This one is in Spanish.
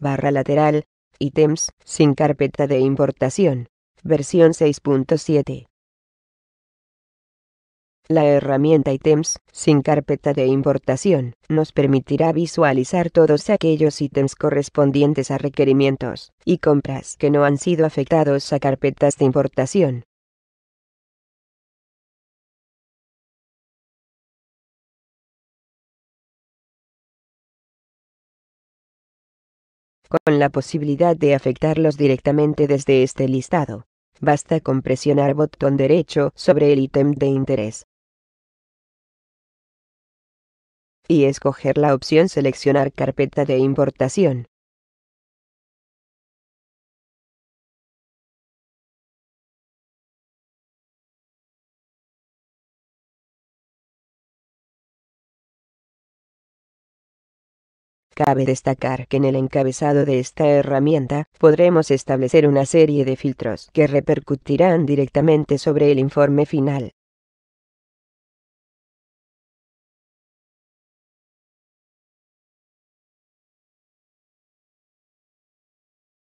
barra lateral, ítems, sin carpeta de importación, versión 6.7. La herramienta ítems, sin carpeta de importación, nos permitirá visualizar todos aquellos ítems correspondientes a requerimientos y compras que no han sido afectados a carpetas de importación con la posibilidad de afectarlos directamente desde este listado. Basta con presionar botón derecho sobre el ítem de interés. Y escoger la opción Seleccionar carpeta de importación. Cabe destacar que en el encabezado de esta herramienta, podremos establecer una serie de filtros que repercutirán directamente sobre el informe final.